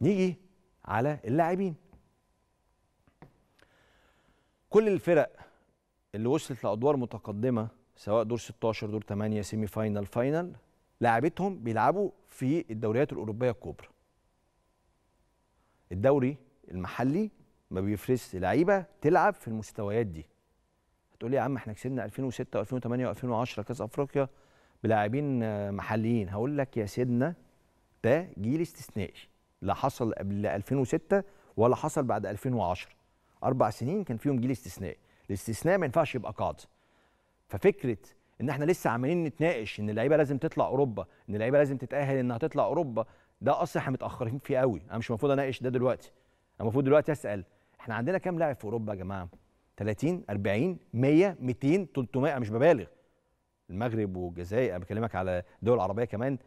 نيجي على اللاعبين كل الفرق اللي وصلت لادوار متقدمه سواء دور 16 دور 8 سيمي فاينل فاينل لاعبتهم بيلعبوا في الدوريات الاوروبيه الكبرى الدوري المحلي ما بيفرزش لعيبه تلعب في المستويات دي هتقول لي يا عم احنا كسبنا 2006 و2008 و2010 كاس افريقيا بلاعبين آه، محليين هقول لك يا سيدنا ده جيل استثنائي لا حصل قبل 2006 ولا حصل بعد 2010 اربع سنين كان فيهم جيل استثنائي الاستثناء ما ينفعش يبقى قاعده ففكره ان احنا لسه عمالين نتناقش ان اللعيبه لازم تطلع اوروبا ان اللعيبه لازم تتاهل انها تطلع اوروبا ده اصلا احنا متاخرين فيه قوي انا مش المفروض اناقش ده دلوقتي انا المفروض دلوقتي اسال احنا عندنا كام لاعب في اوروبا يا جماعه 30 40 100 200 300 مش ببالغ المغرب والجزائر انا بكلمك على الدول العربيه كمان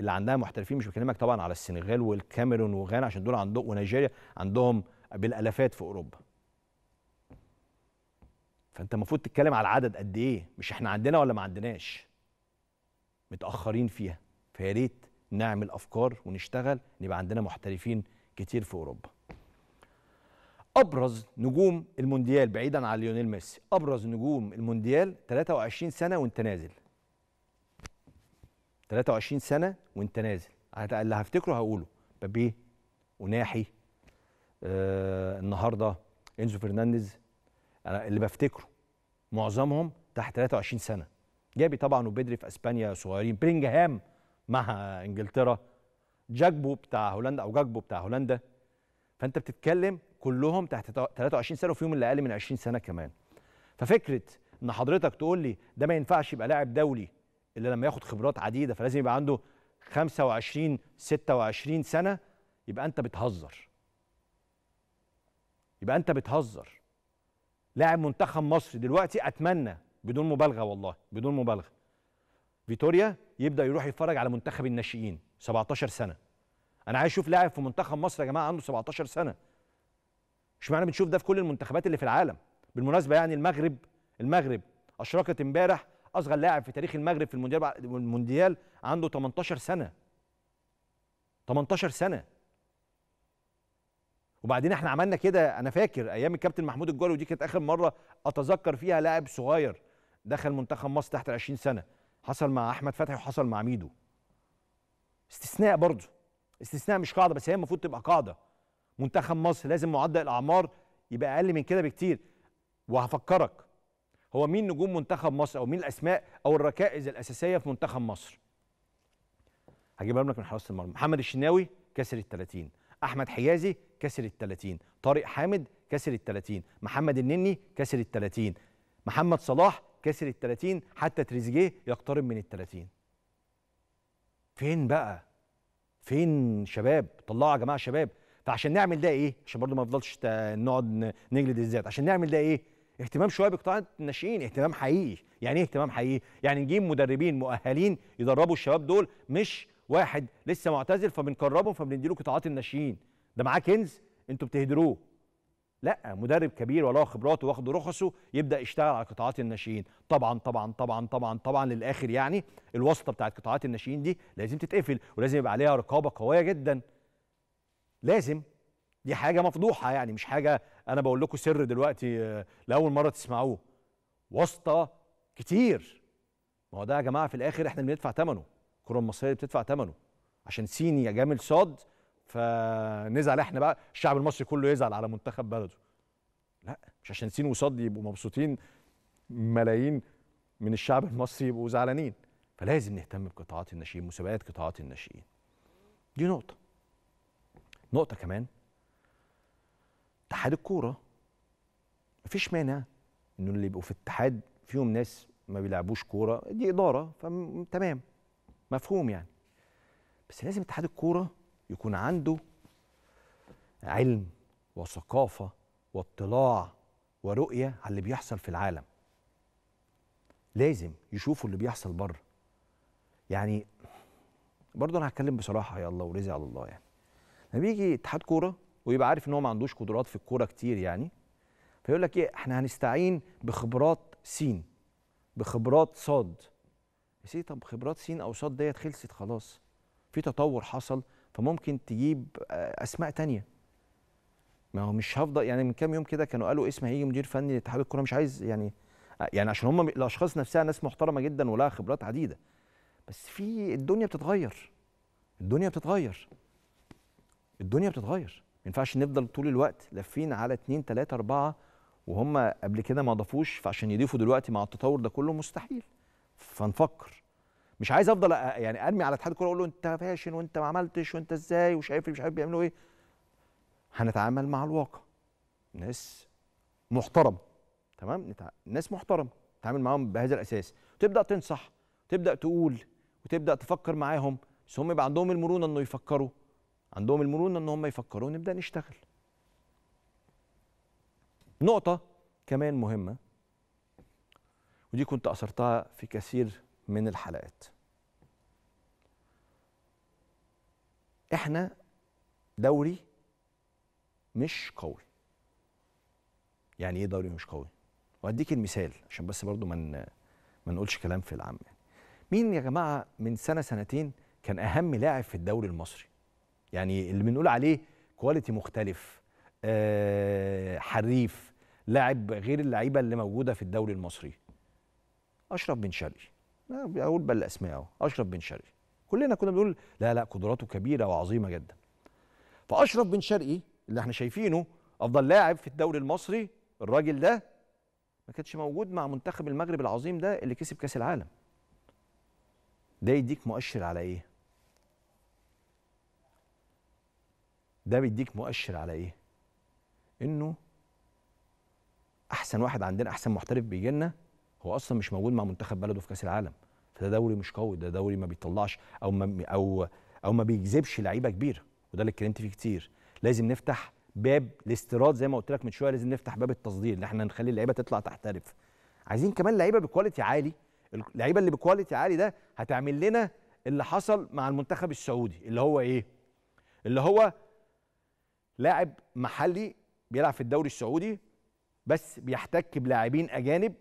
اللي عندها محترفين مش بكلمك طبعا على السنغال والكاميرون وغانا عشان دول عندهم ونيجيريا عندهم بالالافات في اوروبا فانت المفروض تتكلم على عدد قد ايه مش احنا عندنا ولا ما عندناش متاخرين فيها فيا ريت نعمل افكار ونشتغل نبقى عندنا محترفين كتير في اوروبا ابرز نجوم المونديال بعيدا عن ليونيل ميسي ابرز نجوم المونديال 23 سنه وانت نازل 23 سنه وانت نازل اللي هفتكره هقوله بابي وناحي آه النهارده انزو فرنانديز انا اللي بفتكره معظمهم تحت 23 سنه جابي طبعا وبدري في اسبانيا صغيرين برينجهام مع انجلترا جاكبو بتاع هولندا او جاكبو بتاع هولندا فانت بتتكلم كلهم تحت 23 سنه وفيهم اللي اقل من 20 سنه كمان ففكره ان حضرتك تقول لي ده ما ينفعش يبقى لاعب دولي اللي لما ياخد خبرات عديده فلازم يبقى عنده 25 26 سنه يبقى انت بتهزر يبقى انت بتهزر لاعب منتخب مصر دلوقتي اتمنى بدون مبالغه والله بدون مبالغه فيتوريا يبدا يروح يتفرج على منتخب الناشئين 17 سنه انا عايز اشوف لاعب في منتخب مصر يا جماعه عنده 17 سنه مش معنى بنشوف ده في كل المنتخبات اللي في العالم بالمناسبه يعني المغرب المغرب اشركت امبارح اصغر لاعب في تاريخ المغرب في المونديال المونديال عنده 18 سنه 18 سنه وبعدين احنا عملنا كده انا فاكر ايام الكابتن محمود الجولي ودي كانت اخر مره اتذكر فيها لاعب صغير دخل منتخب مصر تحت ال 20 سنه حصل مع احمد فتحي وحصل مع ميدو استثناء برضه استثناء مش قاعده بس هي المفروض تبقى قاعده منتخب مصر لازم معدل الاعمار يبقى اقل من كده بكتير وهفكرك هو مين نجوم منتخب مصر او مين الاسماء او الركائز الاساسيه في منتخب مصر هجيبها لك من حراسه المرمى محمد الشناوي كسر ال 30 احمد حجازي كسر ال 30 طارق حامد كسر ال 30 محمد النني كسر ال 30 محمد صلاح كسر ال 30 حتى تريزيجيه يقترب من ال 30 فين بقى فين شباب طلعوا يا جماعه شباب فعشان نعمل ده ايه عشان برضو ما نفضلش نقعد نجلد الذات عشان نعمل ده ايه اهتمام شويه بقطاع الناشئين اهتمام حقيقي يعني ايه اهتمام حقيقي يعني نجيب مدربين مؤهلين يدربوا الشباب دول مش واحد لسه معتزل فبنكرمه فبنديله قطاعات الناشئين ده معاه كنز انتوا بتهدروه لا مدرب كبير وله خبراته واخد رخصه يبدا يشتغل على قطاعات الناشئين طبعا طبعا طبعا طبعا طبعا للاخر يعني الواسطه بتاعت قطاعات الناشئين دي لازم تتقفل ولازم يبقى عليها رقابه قويه جدا لازم دي حاجه مفضوحه يعني مش حاجه انا بقول لكم سر دلوقتي آه، لاول مره تسمعوه واسطه كتير ما هو ده يا جماعه في الاخر احنا بندفع ثمنه الكره المصريه بتدفع ثمنه عشان سين يا جامل صاد فنزعل احنا بقى الشعب المصري كله يزعل على منتخب بلده لا مش عشان سين وصاد يبقوا مبسوطين ملايين من الشعب المصري يبقوا زعلانين فلازم نهتم بقطاعات الناشئين مسابقات قطاعات الناشئين دي نقطه نقطه كمان اتحاد الكوره مفيش مانع انه اللي يبقوا في اتحاد فيهم ناس ما بيلعبوش كوره دي اداره فتمام مفهوم يعني بس لازم اتحاد الكوره يكون عنده علم وثقافه واطلاع ورؤيه على اللي بيحصل في العالم لازم يشوفوا اللي بيحصل بره يعني برضه انا هتكلم بصراحه يا الله ورزق على الله يعني لما بيجي اتحاد كوره ويبقى عارف ان هو ما عندوش قدرات في الكوره كتير يعني فيقول لك ايه احنا هنستعين بخبرات سين بخبرات صاد يا سيدي طب خبرات سين او صاد ديت خلصت خلاص في تطور حصل فممكن تجيب آه، اسماء تانية ما هو مش هفضل يعني من كام يوم كده كانوا قالوا اسم هيجي مدير فني لاتحاد الكوره مش عايز يعني يعني عشان هم الاشخاص نفسها ناس محترمه جدا ولها خبرات عديده بس في الدنيا بتتغير الدنيا بتتغير الدنيا بتتغير ينفعش نفضل طول الوقت لافين على 2 3 4 وهم قبل كده ما ضافوش فعشان يضيفوا دلوقتي مع التطور ده كله مستحيل فنفكر مش عايز افضل يعني ارمي على اتحاد الكوره اقول له انت فاشل وانت ما عملتش وانت ازاي وشايف مش عارف بيعملوا ايه هنتعامل مع الواقع ناس محترمه تمام نتع... ناس محترمه نتعامل معاهم بهذا الاساس تبدا تنصح تبدا تقول وتبدا تفكر معاهم بس هم يبقى عندهم المرونه انه يفكروا عندهم المرونه ان هم يفكروا نبدا نشتغل نقطه كمان مهمه ودي كنت اثرتها في كثير من الحلقات احنا دوري مش قوي يعني ايه دوري مش قوي وهديك المثال عشان بس برضو من ما نقولش كلام في العام يعني. مين يا جماعه من سنه سنتين كان اهم لاعب في الدوري المصري يعني اللي بنقول عليه كواليتي مختلف آه، حريف لاعب غير اللعيبه اللي موجوده في الدوري المصري اشرف بن شرقي اقول بل اسماء اشرف بن شرقي كلنا كنا بنقول لا لا قدراته كبيره وعظيمه جدا فاشرف بن شرقي اللي احنا شايفينه افضل لاعب في الدوري المصري الراجل ده ما كانش موجود مع منتخب المغرب العظيم ده اللي كسب كاس العالم ده يديك مؤشر على ايه ده بيديك مؤشر على ايه انه احسن واحد عندنا احسن محترف بيجي لنا هو اصلا مش موجود مع منتخب بلده في كاس العالم فده دوري مش قوي ده دوري ما بيطلعش او ما او او ما بيجذبش لعيبه كبيره وده اللي اتكلمت فيه كتير لازم نفتح باب الاستيراد زي ما قلت لك من شويه لازم نفتح باب التصدير ان احنا نخلي اللعيبه تطلع تحترف عايزين كمان لعيبه بكواليتي عالي اللعيبه اللي بكواليتي عالي ده هتعمل لنا اللي حصل مع المنتخب السعودي اللي هو ايه اللي هو لاعب محلي بيلعب في الدوري السعودي بس بيحتك بلاعبين اجانب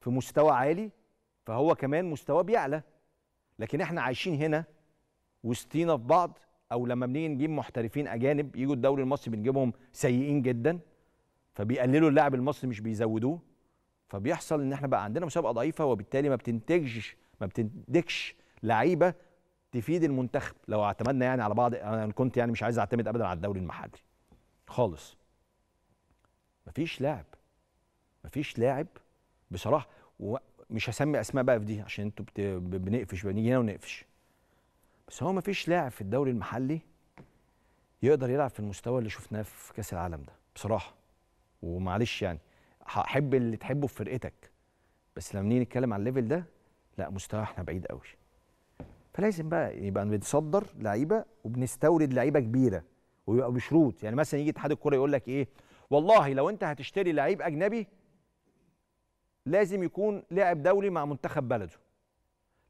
في مستوى عالي فهو كمان مستواه بيعلى لكن احنا عايشين هنا وسطينا في بعض او لما بنيجي نجيب محترفين اجانب يجوا الدوري المصري بنجيبهم سيئين جدا فبيقللوا اللاعب المصري مش بيزودوه فبيحصل ان احنا بقى عندنا مسابقه ضعيفه وبالتالي ما بتنتجش ما بتنتجش لعيبه تفيد المنتخب لو اعتمدنا يعني على بعض انا كنت يعني مش عايز اعتمد ابدا على الدوري المحلي خالص مفيش لاعب مفيش لاعب بصراحه ومش هسمي اسماء بقى في دي عشان انتوا بت... بنقفش بنيجي هنا ونقفش بس هو مفيش لاعب في الدوري المحلي يقدر يلعب في المستوى اللي شفناه في كاس العالم ده بصراحه ومعلش يعني هحب اللي تحبه في فرقتك بس لما نيجي نتكلم على الليفل ده لا مستوى احنا بعيد قوي فلازم بقى يبقى بنصدر لعيبه وبنستورد لعيبه كبيره ويبقى بشروط يعني مثلا يجي اتحاد الكوره يقول لك ايه والله لو انت هتشتري لعيب اجنبي لازم يكون لاعب دولي مع منتخب بلده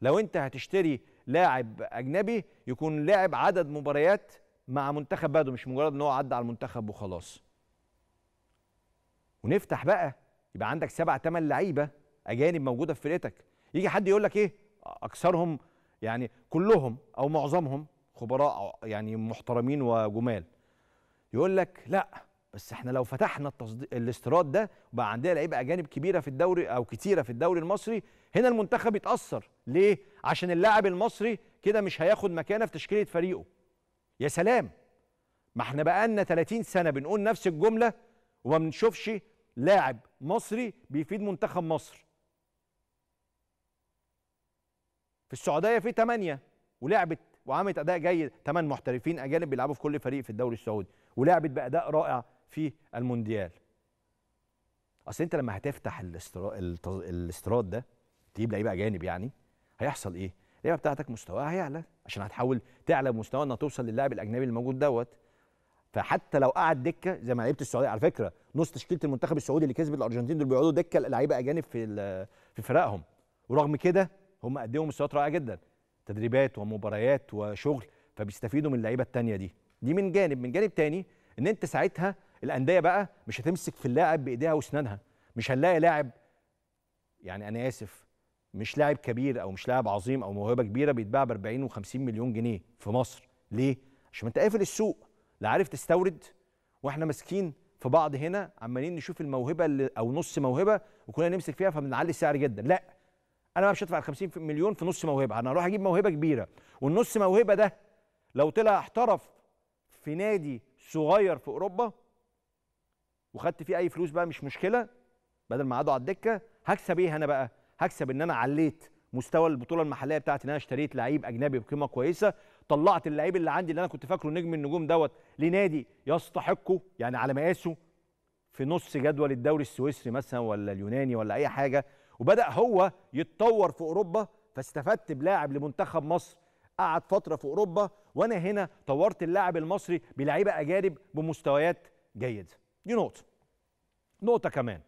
لو انت هتشتري لاعب اجنبي يكون لاعب عدد مباريات مع منتخب بلده مش مجرد ان هو عدى على المنتخب وخلاص ونفتح بقى يبقى عندك سبع ثمان لعيبه اجانب موجوده في فرقتك يجي حد يقول لك ايه اكثرهم يعني كلهم او معظمهم خبراء يعني محترمين وجمال يقول لك لا بس احنا لو فتحنا التصديق الاستيراد ده بقى عندنا لعيبه اجانب كبيره في الدوري او كتيره في الدوري المصري هنا المنتخب يتاثر ليه عشان اللاعب المصري كده مش هياخد مكانه في تشكيله فريقه يا سلام ما احنا بقالنا 30 سنه بنقول نفس الجمله وما بنشوفش لاعب مصري بيفيد منتخب مصر في السعوديه في 8 ولعبت وعملت اداء جيد ثمان محترفين اجانب بيلعبوا في كل فريق في الدوري السعودي ولعبت باداء رائع في المونديال اصل انت لما هتفتح الاستيراد ده تجيب لعيبه اجانب يعني هيحصل ايه اللعيبه بتاعتك مستواها هيعلى عشان هتحاول تعلى بمستوى انها توصل للاعب الاجنبي الموجود دوت فحتى لو قعد دكه زي ما لعيبه السعوديه على فكره نص تشكيله المنتخب السعودي اللي كسبت الارجنتين دول بيقعدوا دكه لعيبه اجانب في في فرقهم ورغم كده هم قدموا إيه مستويات رائعه جدا تدريبات ومباريات وشغل فبيستفيدوا من اللعيبه الثانيه دي دي من جانب من جانب تاني ان انت ساعتها الانديه بقى مش هتمسك في اللاعب بايديها واسنانها مش هنلاقي لاعب يعني انا اسف مش لاعب كبير او مش لاعب عظيم او موهبه كبيره بيتباع ب 40 و50 مليون جنيه في مصر ليه عشان انت قافل السوق لا عارف تستورد واحنا ماسكين في بعض هنا عمالين نشوف الموهبه اللي او نص موهبه وكنا نمسك فيها فبنعلي السعر جدا لا انا بقى مش هدفع ال 50 مليون في نص موهبه انا هروح اجيب موهبه كبيره والنص موهبه ده لو طلع احترف في نادي صغير في اوروبا وخدت فيه اي فلوس بقى مش مشكله بدل ما اقعده على الدكه هكسب ايه انا بقى هكسب ان انا عليت مستوى البطوله المحليه بتاعتي ان انا اشتريت لعيب اجنبي بقيمه كويسه طلعت اللعيب اللي عندي اللي انا كنت فاكره نجم النجوم دوت لنادي يستحقه يعني على مقاسه في نص جدول الدوري السويسري مثلا ولا اليوناني ولا اي حاجه وبدا هو يتطور في اوروبا فاستفدت بلاعب لمنتخب مصر قعد فتره في اوروبا وانا هنا طورت اللاعب المصري بلعيبه اجانب بمستويات جيده دي نقطه نقطه كمان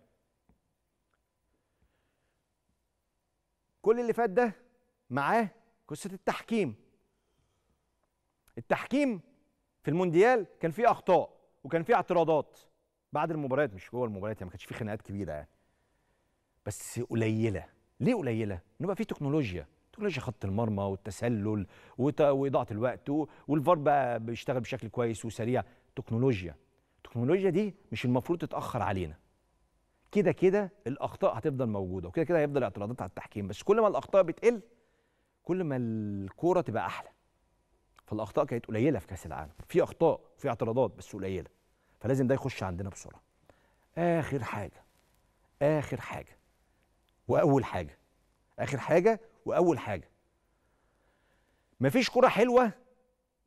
كل اللي فات ده معاه قصه التحكيم التحكيم في المونديال كان فيه اخطاء وكان فيه اعتراضات بعد المباريات مش جوه المباريات يعني ما كانش فيه خناقات كبيره يعني بس قليله ليه قليله نبقى في تكنولوجيا تكنولوجيا خط المرمى والتسلل واضاعه الوقت والفار بقى بيشتغل بشكل كويس وسريع تكنولوجيا التكنولوجيا دي مش المفروض تتاخر علينا كده كده الاخطاء هتفضل موجوده وكده كده هيفضل اعتراضات على التحكيم بس كل ما الاخطاء بتقل كل ما الكوره تبقى احلى فالاخطاء كانت قليله في كاس العالم في اخطاء في اعتراضات بس قليله فلازم ده يخش عندنا بسرعه اخر حاجه اخر حاجه واول حاجه اخر حاجه واول حاجه مفيش كوره حلوه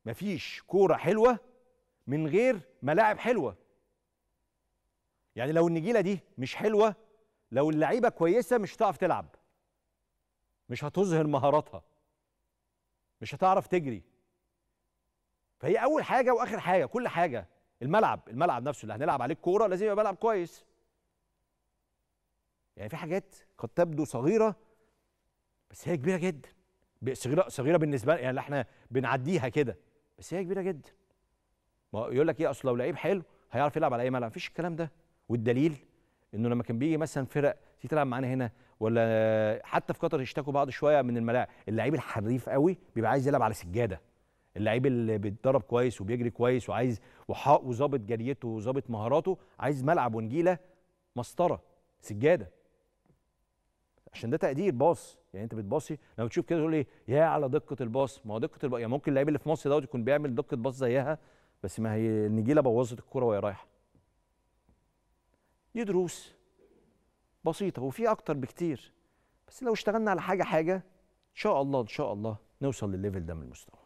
مفيش كوره حلوه من غير ملاعب حلوه يعني لو النجيله دي مش حلوه لو اللعيبه كويسه مش هتعرف تلعب مش هتظهر مهاراتها مش هتعرف تجري فهي اول حاجه واخر حاجه كل حاجه الملعب الملعب نفسه اللي هنلعب عليه الكوره لازم يبقى ملعب كويس يعني في حاجات قد تبدو صغيره بس هي كبيره جدا صغيره صغيره بالنسبه لنا يعني احنا بنعديها كده بس هي كبيره جدا ما يقول لك ايه اصل لو لعيب حلو هيعرف يلعب على اي ملعب مفيش الكلام ده والدليل انه لما كان بيجي مثلا فرق تيجي تلعب معانا هنا ولا حتى في قطر يشتكوا بعض شويه من الملاعب اللعيب الحريف قوي بيبقى عايز يلعب على سجاده اللعيب اللي بيتدرب كويس وبيجري كويس وعايز وظابط جريته وظابط مهاراته عايز ملعب ونجيله مسطره سجاده عشان ده تقدير باص يعني انت بتباصي لما تشوف كده تقول ايه يا على دقه الباص ما هو دقه الباص يعني ممكن اللعيب اللي في مصر دوت يكون بيعمل دقه باص زيها بس ما هي النجيله بوظت الكوره وهي رايحه دي دروس بسيطه وفي اكتر بكتير بس لو اشتغلنا على حاجه حاجه ان شاء الله ان شاء الله نوصل للليفل ده من المستوى